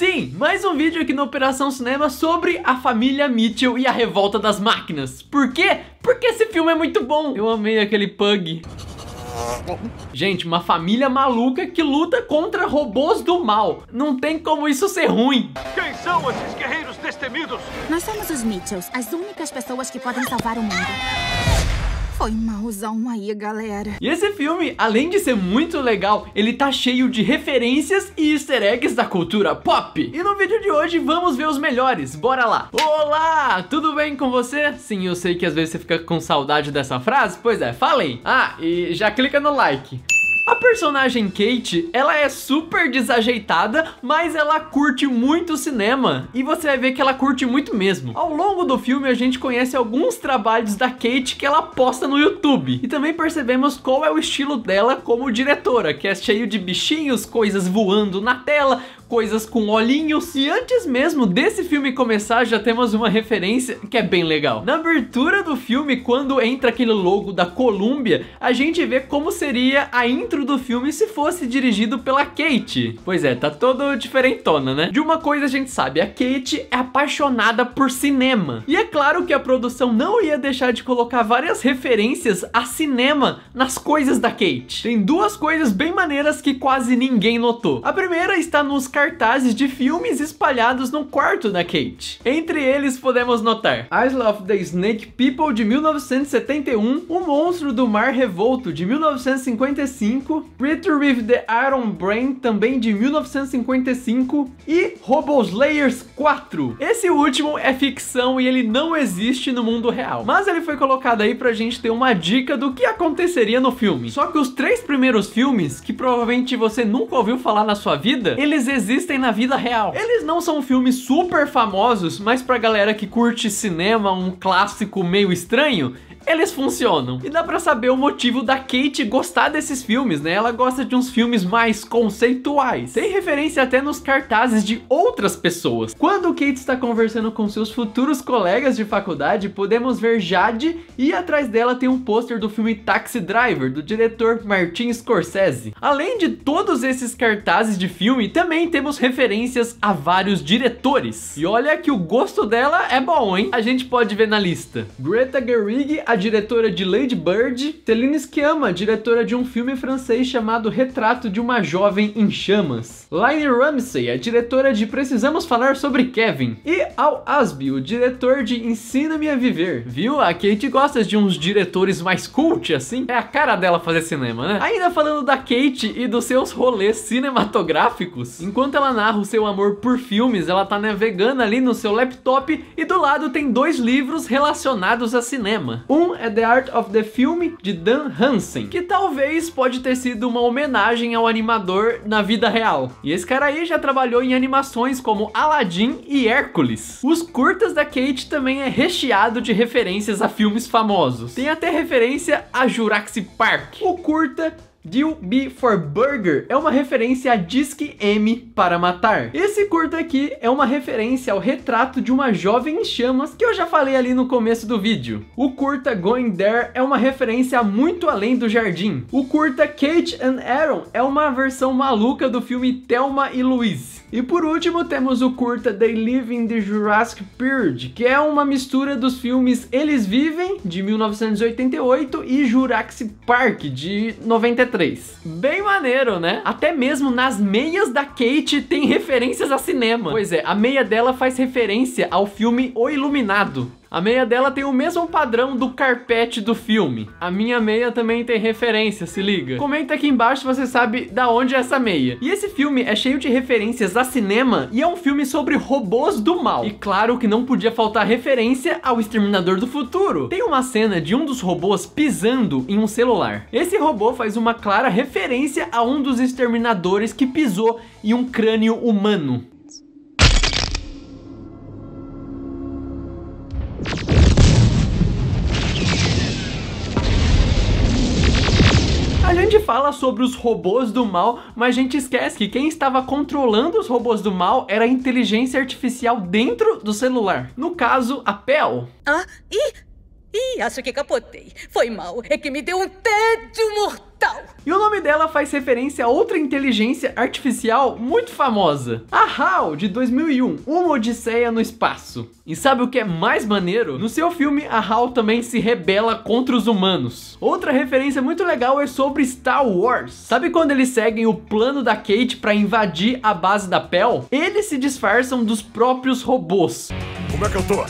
Sim, mais um vídeo aqui no Operação Cinema sobre a família Mitchell e a revolta das máquinas. Por quê? Porque esse filme é muito bom. Eu amei aquele pug. Gente, uma família maluca que luta contra robôs do mal. Não tem como isso ser ruim. Quem são esses guerreiros destemidos? Nós somos os Mitchells, as únicas pessoas que podem salvar o mundo. Foi mauzão aí, galera. E esse filme, além de ser muito legal, ele tá cheio de referências e easter eggs da cultura pop. E no vídeo de hoje vamos ver os melhores, bora lá. Olá, tudo bem com você? Sim, eu sei que às vezes você fica com saudade dessa frase, pois é, falem. Ah, e já clica no like. A personagem Kate, ela é super desajeitada, mas ela curte muito o cinema. E você vai ver que ela curte muito mesmo. Ao longo do filme, a gente conhece alguns trabalhos da Kate que ela posta no YouTube. E também percebemos qual é o estilo dela como diretora, que é cheio de bichinhos, coisas voando na tela, coisas com olhinhos. E antes mesmo desse filme começar, já temos uma referência que é bem legal. Na abertura do filme, quando entra aquele logo da Columbia, a gente vê como seria a intro do filme se fosse dirigido pela Kate. Pois é, tá todo diferentona, né? De uma coisa a gente sabe, a Kate é apaixonada por cinema. E é claro que a produção não ia deixar de colocar várias referências a cinema nas coisas da Kate. Tem duas coisas bem maneiras que quase ninguém notou. A primeira está nos cartazes de filmes espalhados no quarto da Kate. Entre eles podemos notar Isle of the Snake People de 1971, O Monstro do Mar Revolto de 1955, Return with the Iron Brain também de 1955 e Robo Slayers 4. Esse último é ficção e ele não existe no mundo real, mas ele foi colocado aí pra gente ter uma dica do que aconteceria no filme. Só que os três primeiros filmes, que provavelmente você nunca ouviu falar na sua vida, eles existem existem na vida real. Eles não são filmes super famosos, mas pra galera que curte cinema, um clássico meio estranho, eles funcionam. E dá pra saber o motivo da Kate gostar desses filmes, né? Ela gosta de uns filmes mais conceituais. Tem referência até nos cartazes de outras pessoas. Quando Kate está conversando com seus futuros colegas de faculdade, podemos ver Jade e atrás dela tem um pôster do filme Taxi Driver, do diretor Martin Scorsese. Além de todos esses cartazes de filme, também temos referências a vários diretores. E olha que o gosto dela é bom, hein? A gente pode ver na lista. Greta Gerwig, a diretora de Lady Bird, Celine Sciamma, diretora de um filme francês chamado Retrato de uma Jovem em Chamas, Lynne Ramsey, a é diretora de Precisamos Falar sobre Kevin, e Al Asby, o diretor de Ensina-me a Viver. Viu? A Kate gosta de uns diretores mais cult, assim. É a cara dela fazer cinema, né? Ainda falando da Kate e dos seus rolês cinematográficos, enquanto ela narra o seu amor por filmes, ela tá navegando ali no seu laptop e do lado tem dois livros relacionados a cinema. Um é The Art of the Film, de Dan Hansen, que talvez pode ter sido uma homenagem ao animador na vida real. E esse cara aí já trabalhou em animações como Aladdin e Hércules. Os curtas da Kate também é recheado de referências a filmes famosos. Tem até referência a Jurassic Park. O curta Deal Be for Burger é uma referência a Disque M para matar. Esse curto aqui é uma referência ao retrato de uma jovem em chamas que eu já falei ali no começo do vídeo. O curta Going There é uma referência muito além do jardim. O curta Kate and Aaron é uma versão maluca do filme Thelma e Louise. E por último temos o curta They Live in the Jurassic Period, que é uma mistura dos filmes Eles Vivem, de 1988, e Jurassic Park, de 93. Bem maneiro, né? Até mesmo nas meias da Kate tem referências a cinema. Pois é, a meia dela faz referência ao filme O Iluminado. A meia dela tem o mesmo padrão do carpete do filme. A minha meia também tem referência, se liga. Comenta aqui embaixo se você sabe da onde é essa meia. E esse filme é cheio de referências a cinema e é um filme sobre robôs do mal. E claro que não podia faltar referência ao Exterminador do Futuro. Tem uma cena de um dos robôs pisando em um celular. Esse robô faz uma clara referência a um dos exterminadores que pisou em um crânio humano. fala sobre os robôs do mal, mas a gente esquece que quem estava controlando os robôs do mal era a inteligência artificial dentro do celular. No caso, a Pell. Ah, e Ih, acho que capotei. Foi mal, é que me deu um tédio mortal. E o nome dela faz referência a outra inteligência artificial muito famosa, a HAL de 2001, Uma Odisseia no Espaço. E sabe o que é mais maneiro? No seu filme, a HAL também se rebela contra os humanos. Outra referência muito legal é sobre Star Wars. Sabe quando eles seguem o plano da Kate para invadir a base da Pell? Eles se disfarçam dos próprios robôs. Como é que eu tô?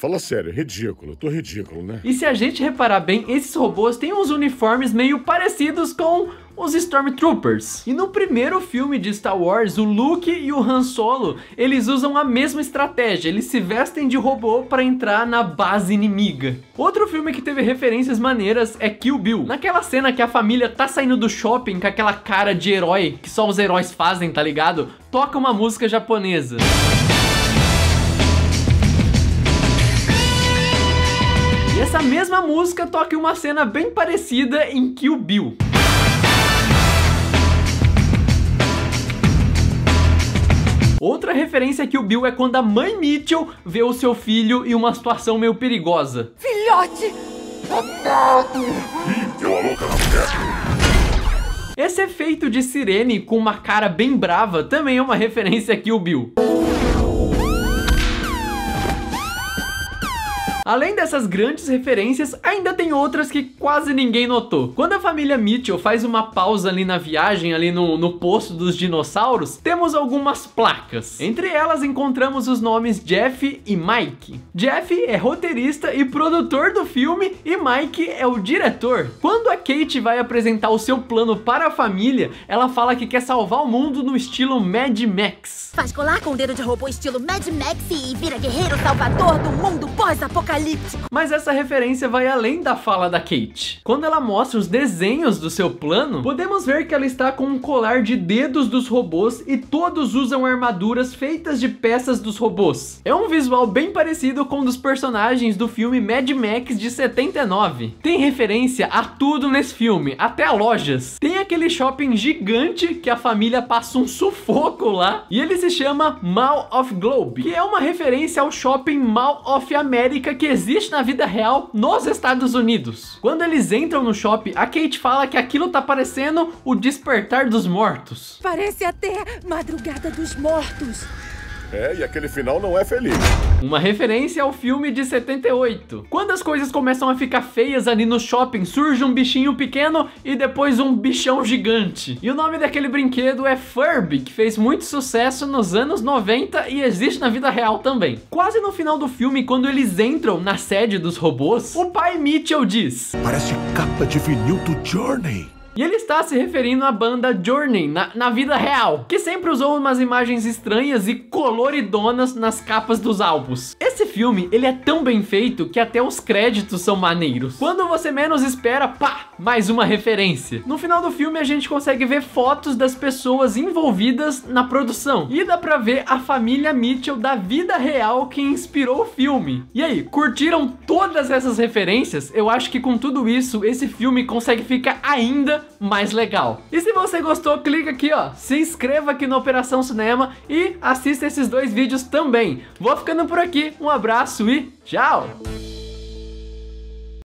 Fala sério, é ridículo, tô ridículo, né? E se a gente reparar bem, esses robôs têm uns uniformes meio parecidos com os Stormtroopers. E no primeiro filme de Star Wars, o Luke e o Han Solo, eles usam a mesma estratégia, eles se vestem de robô para entrar na base inimiga. Outro filme que teve referências maneiras é Kill Bill. Naquela cena que a família tá saindo do shopping com aquela cara de herói que só os heróis fazem, tá ligado? Toca uma música japonesa. Música E essa mesma música toca em uma cena bem parecida em Kill Bill. Outra referência que o Bill é quando a mãe Mitchell vê o seu filho em uma situação meio perigosa. Filhote! Deu Esse efeito de sirene com uma cara bem brava também é uma referência a Kill Bill. Além dessas grandes referências, ainda tem outras que quase ninguém notou. Quando a família Mitchell faz uma pausa ali na viagem, ali no, no posto dos dinossauros, temos algumas placas. Entre elas encontramos os nomes Jeff e Mike. Jeff é roteirista e produtor do filme e Mike é o diretor. Quando a Kate vai apresentar o seu plano para a família, ela fala que quer salvar o mundo no estilo Mad Max. Faz colar com o dedo de robô estilo Mad Max e vira guerreiro salvador do mundo pós-apocalipse apocalíptico. Mas essa referência vai além da fala da Kate. Quando ela mostra os desenhos do seu plano, podemos ver que ela está com um colar de dedos dos robôs e todos usam armaduras feitas de peças dos robôs. É um visual bem parecido com um dos personagens do filme Mad Max de 79. Tem referência a tudo nesse filme, até lojas. Tem aquele shopping gigante que a família passa um sufoco lá e ele se chama Mall of Globe, que é uma referência ao shopping Mall of America que existe na vida real nos Estados Unidos. Quando eles entram no shopping, a Kate fala que aquilo tá parecendo o despertar dos mortos. Parece até madrugada dos mortos. É, e aquele final não é feliz. Uma referência ao filme de 78. Quando as coisas começam a ficar feias ali no shopping, surge um bichinho pequeno e depois um bichão gigante. E o nome daquele brinquedo é Furby, que fez muito sucesso nos anos 90 e existe na vida real também. Quase no final do filme, quando eles entram na sede dos robôs, o pai Mitchell diz: Parece capa de vinil do Journey. E ele está se referindo à banda Journey, na, na vida real, que sempre usou umas imagens estranhas e coloridonas nas capas dos álbuns. Esse filme, ele é tão bem feito que até os créditos são maneiros. Quando você menos espera, pá, mais uma referência. No final do filme, a gente consegue ver fotos das pessoas envolvidas na produção. E dá pra ver a família Mitchell da vida real que inspirou o filme. E aí, curtiram todas essas referências? Eu acho que com tudo isso, esse filme consegue ficar ainda mais legal. E se você gostou, clica aqui, ó, se inscreva aqui no Operação Cinema e assista esses dois vídeos também. Vou ficando por aqui, um abraço e tchau!